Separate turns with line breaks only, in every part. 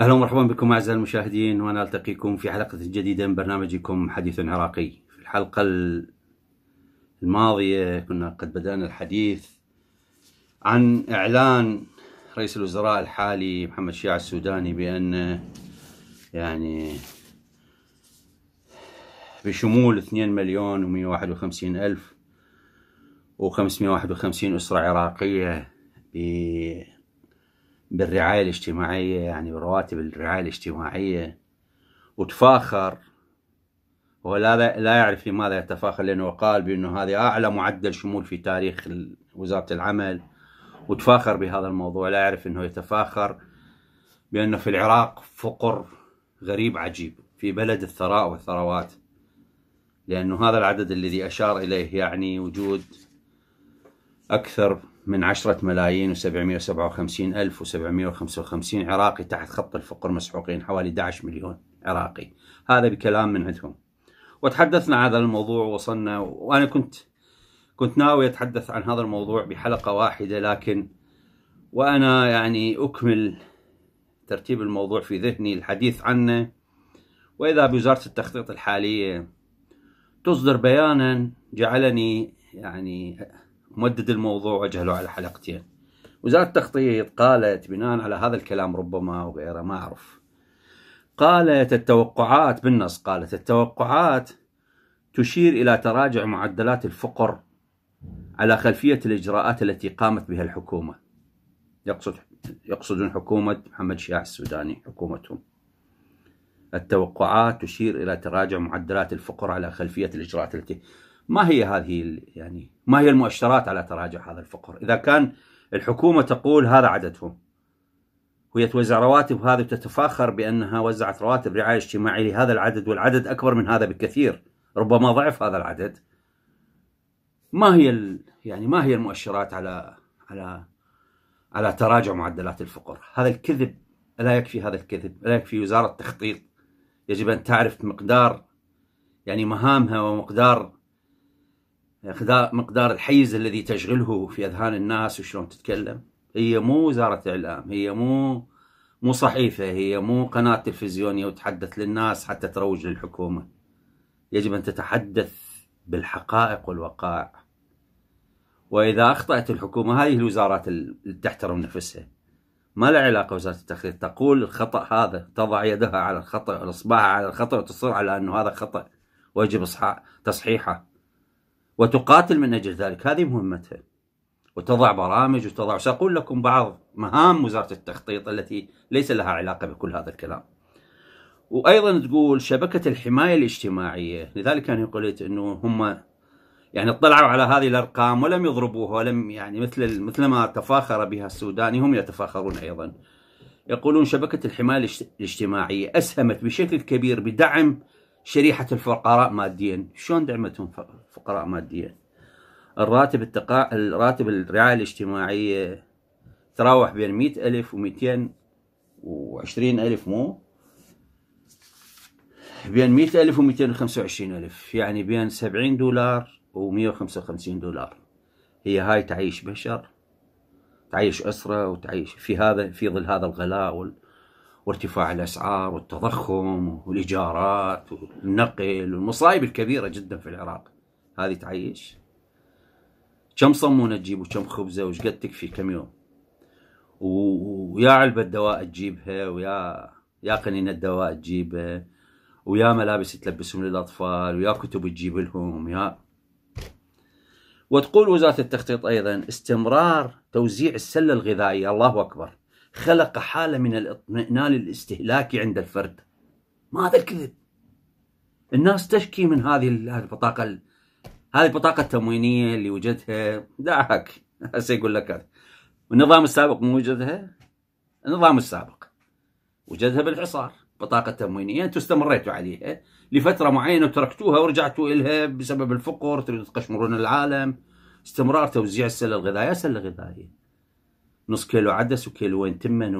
اهلا ومرحبا بكم اعزائي المشاهدين وانا التقيكم في حلقه جديده من برنامجكم حديث عراقي في الحلقه الماضيه كنا قد بدانا الحديث عن اعلان رئيس الوزراء الحالي محمد شيع السوداني بان يعني بشمول 2 مليون و151 الف و551 اسره عراقيه بالرعاية الاجتماعية يعني برواتب الرعاية الاجتماعية وتفاخر ولا لا يعرف لماذا يتفاخر لأنه قال بأنه هذا أعلى معدل شمول في تاريخ وزارة العمل وتفاخر بهذا الموضوع لا يعرف أنه يتفاخر بأنه في العراق فقر غريب عجيب في بلد الثراء والثروات لأنه هذا العدد الذي أشار إليه يعني وجود أكثر من 10 ملايين و وخمسين الف وخمسة وخمسين عراقي تحت خط الفقر مسحوقين حوالي 11 مليون عراقي هذا بكلام من عندهم وتحدثنا عن هذا الموضوع وصلنا وأنا كنت كنت ناوي أتحدث عن هذا الموضوع بحلقة واحدة لكن وأنا يعني أكمل ترتيب الموضوع في ذهني الحديث عنه وإذا بوزارة التخطيط الحالية تصدر بيانا جعلني يعني مدد الموضوع وجهله على حلقتين وزارة التخطيط قالت بناء على هذا الكلام ربما وغيره ما أعرف قالت التوقعات بالنص قالت التوقعات تشير إلى تراجع معدلات الفقر على خلفية الإجراءات التي قامت بها الحكومة يقصد يقصدون حكومة محمد شياع السوداني حكومتهم التوقعات تشير إلى تراجع معدلات الفقر على خلفية الإجراءات التي ما هي هذه يعني ما هي المؤشرات على تراجع هذا الفقر إذا كان الحكومة تقول هذا عددهم وهي توزع رواتب هذه وتتفاخر بأنها وزعت رواتب رعاية اجتماعيه لهذا العدد والعدد أكبر من هذا بكثير ربما ضعف هذا العدد ما هي يعني ما هي المؤشرات على على على تراجع معدلات الفقر هذا الكذب لا يكفي هذا الكذب لا يكفي وزارة التخطيط يجب أن تعرف مقدار يعني مهامها ومقدار مقدار الحيز الذي تشغله في اذهان الناس وشلون تتكلم هي مو وزاره اعلام هي مو مو صحيفه هي مو قناه تلفزيونيه وتحدث للناس حتى تروج للحكومه يجب ان تتحدث بالحقائق والوقائع واذا اخطات الحكومه هذه الوزارات اللي تحترم نفسها ما لها علاقه وزاره التخطيط تقول الخطا هذا تضع يدها على الخطا واصبعها على الخطا وتصر على انه هذا خطا ويجب تصحيحه وتقاتل من أجل ذلك هذه مهمتها وتضع برامج وتضع سأقول لكم بعض مهام وزارة التخطيط التي ليس لها علاقة بكل هذا الكلام وأيضا تقول شبكة الحماية الاجتماعية لذلك أنا قلت أنه هم يعني اطلعوا على هذه الأرقام ولم يضربوها ولم يعني مثل مثل ما تفاخر بها السوداني هم يتفاخرون أيضا يقولون شبكة الحماية الاجتماعية أسهمت بشكل كبير بدعم شريحة الفقراء ماديا شلون دعمتهم فقراء ماديا الراتب التقا... الراتب الرعاية الاجتماعية تراوح بين مئة ألف ومئتين وعشرين ألف مو بين مئة ألف ومئتين وخمسة وعشرين ألف يعني بين سبعين دولار ومئة وخمسة وخمسين دولار هي هاي تعيش بشر تعيش أسرة وتعيش في هذا في ظل هذا الغلاء وال... وارتفاع الأسعار والتضخم والإيجارات والنقل والمصايب الكبيرة جدا في العراق هذه تعيش كم صمونة تجيب وكم خبزة وش قد تكفي كم يوم ويا علبة دواء تجيبها ويا يا قنينة دواء تجيبها ويا ملابس تلبسهم للأطفال ويا كتب تجيب لهم يا وتقول وزارة التخطيط أيضا استمرار توزيع السلة الغذائية الله أكبر خلق حالة من الاطمئنان الاستهلاكي عند الفرد ما هذا الكذب الناس تشكي من هذه البطاقة هذه البطاقة التموينية اللي وجدها دعك هسه يقول لك هذا والنظام السابق مو وجدها النظام السابق وجدها بالحصار بطاقة تموينية أنتم استمريتوا عليها لفترة معينة وتركتوها ورجعتوا إلها بسبب الفقر تريدوا تقشمرون العالم استمرار توزيع السلة الغذائية سلة غذائية نص كيلو عدس وكيلوين تمن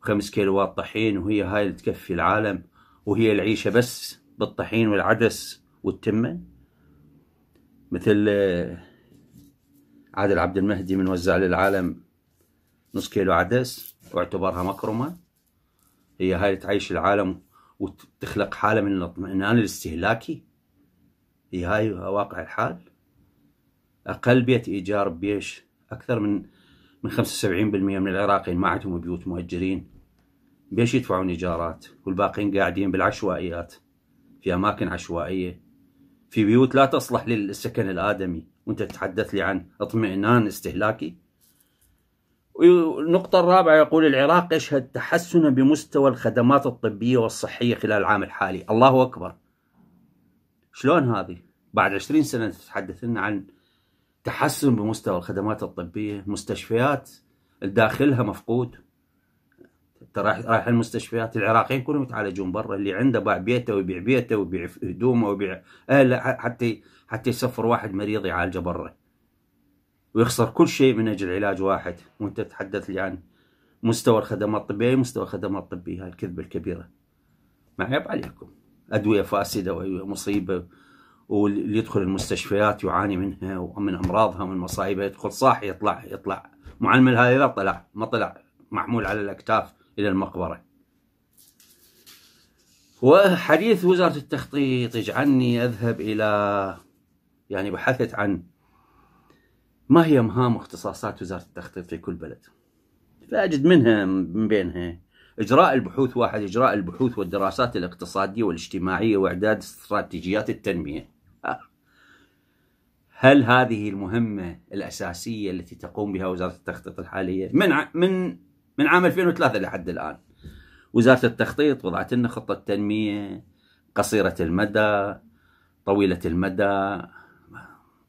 وخمس كيلوات طحين وهي هاي اللي تكفي العالم وهي العيشة بس بالطحين والعدس والتمن مثل آه، عادل عبد المهدي من وزع للعالم نص كيلو عدس واعتبرها مكرمة هي هاي اللي تعيش العالم وتخلق حالة من الاطمئنان الاستهلاكي هي هاي واقع الحال أقل بيت إيجار بيش أكثر من من 75% من العراقيين ما عندهم بيوت مؤجرين بيش يدفعون إيجارات والباقيين قاعدين بالعشوائيات في أماكن عشوائية في بيوت لا تصلح للسكن الآدمي وانت تتحدث لي عن اطمئنان استهلاكي النقطة الرابعة يقول العراق يشهد تحسنا بمستوى الخدمات الطبية والصحية خلال العام الحالي الله أكبر شلون هذه بعد عشرين سنة تتحدث لنا عن تحسن بمستوى الخدمات الطبيه مستشفيات داخلها مفقود رايح المستشفيات العراقيين كلهم يتعالجون برا اللي عنده باع بيته ويبيع بيته ويبيع هدومه ويبيع اهله حتى حتى يسفر واحد مريض يعالجه برا ويخسر كل شيء من اجل علاج واحد وانت تتحدث لي عن مستوى الخدمات الطبيه مستوى الخدمات الطبيه هاي الكذبه الكبيره عيب عليكم ادويه فاسده ومصيبه واللي يدخل المستشفيات يعاني منها ومن امراضها ومن مصايبها يدخل صاحي يطلع يطلع معلم الهذيلا طلع ما طلع محمول على الاكتاف الى المقبره وحديث وزاره التخطيط يجعلني اذهب الى يعني بحثت عن ما هي مهام واختصاصات وزاره التخطيط في كل بلد فاجد منها من بينها اجراء البحوث واحد اجراء البحوث والدراسات الاقتصاديه والاجتماعيه واعداد استراتيجيات التنميه هل هذه المهمة الأساسية التي تقوم بها وزارة التخطيط الحالية من ع... من من عام 2003 لحد الآن وزارة التخطيط وضعت لنا خطة تنمية قصيرة المدى طويلة المدى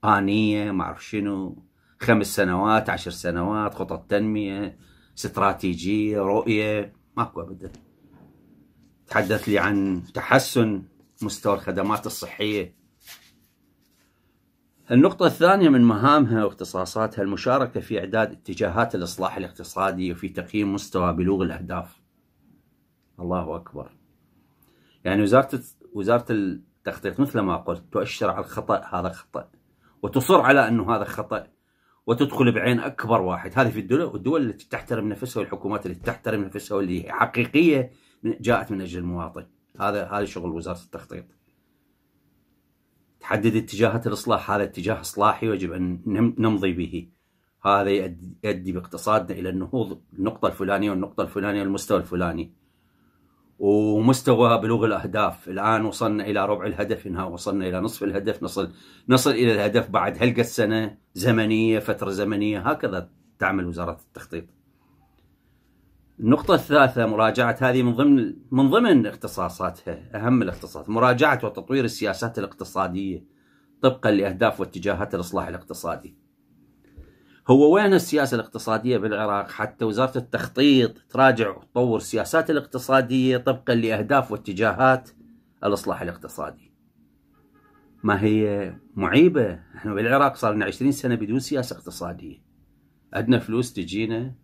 آنية ما أعرف شنو خمس سنوات عشر سنوات خطط تنمية استراتيجية رؤية ماكو أبدا تحدث لي عن تحسن مستوى الخدمات الصحية النقطة الثانية من مهامها واختصاصاتها المشاركة في إعداد اتجاهات الإصلاح الاقتصادي وفي تقييم مستوى بلوغ الأهداف. الله أكبر. يعني وزارة وزارة التخطيط مثل ما قلت تؤشر على الخطأ هذا خطأ وتصر على أنه هذا خطأ وتدخل بعين أكبر واحد هذه في الدول الدول التي تحترم نفسها والحكومات اللي تحترم نفسها واللي حقيقية جاءت من أجل المواطن هذا هذا شغل وزارة التخطيط. تحدد اتجاهات الإصلاح هذا اتجاه إصلاحي يجب أن نمضي به هذا يؤدي باقتصادنا إلى النهوض النقطة الفلانية والنقطة الفلانية والمستوى الفلاني ومستوى بلوغ الأهداف الآن وصلنا إلى ربع الهدف إنها وصلنا إلى نصف الهدف نصل نصل إلى الهدف بعد هلقة سنة زمنية فترة زمنية هكذا تعمل وزارة التخطيط النقطة الثالثة مراجعة هذه من ضمن من ضمن اختصاصاتها أهم الاختصاصات مراجعة وتطوير السياسات الاقتصادية طبقا لأهداف واتجاهات الإصلاح الاقتصادي. هو وين السياسة الاقتصادية بالعراق حتى وزارة التخطيط تراجع وتطور السياسات الاقتصادية طبقا لأهداف واتجاهات الإصلاح الاقتصادي. ما هي معيبة، احنا بالعراق صار لنا 20 سنة بدون سياسة اقتصادية. عندنا فلوس تجينا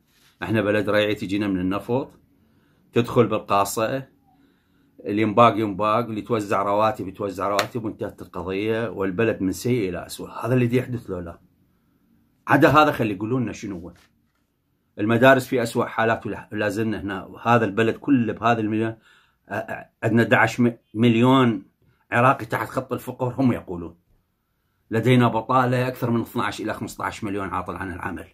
احنا بلد ريعي تجينا من النفط تدخل بالقاصة اللي ينباق ينباق اللي توزع رواتب يتوزع رواتب وانتهت القضية والبلد من سيء إلى اسوء هذا الذي يحدث له لا عدا هذا خلي يقولون لنا شنو هو المدارس في اسوء حالات ولا زلنا هنا هذا البلد كله بهذا المليون عندنا 11 مليون عراقي تحت خط الفقر هم يقولون لدينا بطالة أكثر من 12 إلى 15 مليون عاطل عن العمل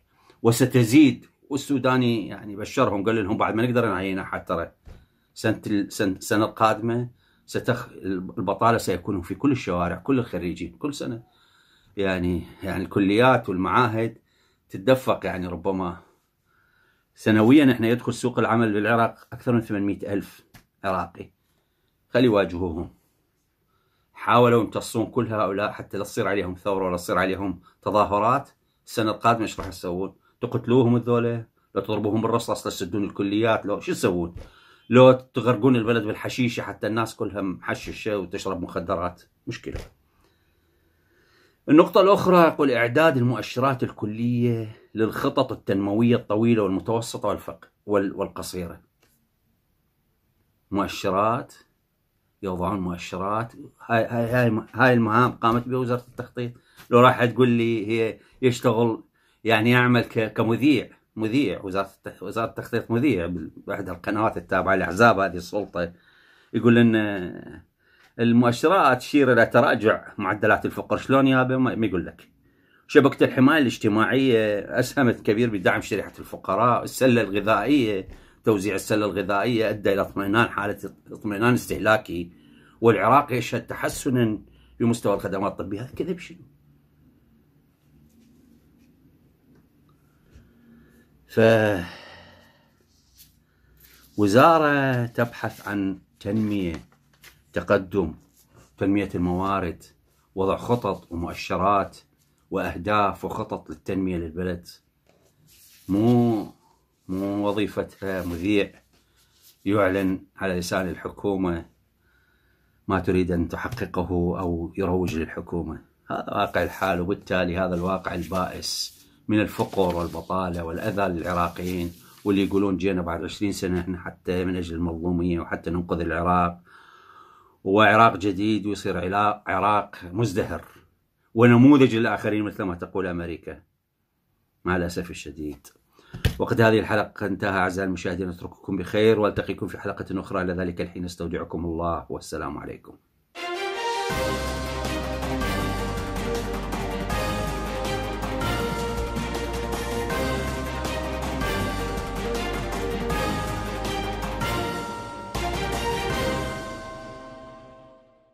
وستزيد والسوداني يعني بشرهم قال لهم بعد ما نقدر نعين احد ترى سنه السنه القادمه ستخ البطاله سيكون في كل الشوارع كل الخريجين كل سنه يعني يعني الكليات والمعاهد تتدفق يعني ربما سنويا احنا يدخل سوق العمل بالعراق اكثر من 800 الف عراقي خلي يواجهوهم حاولوا يمتصون كل هؤلاء حتى لا تصير عليهم ثوره ولا تصير عليهم تظاهرات السنه القادمه ايش راح يسوون؟ تقتلوهم الذولة لو تضربوهم بالرصاص تسدون الكليات لو شو تسوون لو تغرقون البلد بالحشيشه حتى الناس كلها محششه وتشرب مخدرات مشكله النقطة الأخرى يقول إعداد المؤشرات الكلية للخطط التنموية الطويلة والمتوسطة والفق والقصيرة مؤشرات يوضعون مؤشرات هاي هاي هاي, هاي المهام قامت بها وزارة التخطيط لو راح تقول لي هي يشتغل يعني يعمل كمذيع مذيع وزاره وزاره التخطيط مذيع باحدى القنوات التابعه لاحزاب هذه السلطه يقول ان المؤشرات تشير الى تراجع معدلات الفقر شلون يابا ما يقول لك شبكه الحمايه الاجتماعيه اسهمت كبير بدعم شريحه الفقراء السله الغذائيه توزيع السله الغذائيه ادى الى اطمئنان حاله اطمئنان استهلاكي والعراق يشهد تحسنا في مستوى الخدمات الطبيه هذا كذب شنو ف وزارة تبحث عن تنمية تقدم تنمية الموارد وضع خطط ومؤشرات وأهداف وخطط للتنمية للبلد مو مو وظيفتها مذيع يعلن على لسان الحكومة ما تريد أن تحققه أو يروج للحكومة هذا واقع الحال وبالتالي هذا الواقع البائس من الفقر والبطالة والأذى للعراقيين واللي يقولون جينا بعد عشرين سنة احنا حتى من أجل المظلومية وحتى ننقذ العراق وعراق جديد ويصير عراق مزدهر ونموذج للآخرين مثل ما تقول أمريكا مع الأسف الشديد وقد هذه الحلقة انتهى أعزائي المشاهدين أترككم بخير والتقيكم في حلقة أخرى إلى ذلك الحين استودعكم الله والسلام عليكم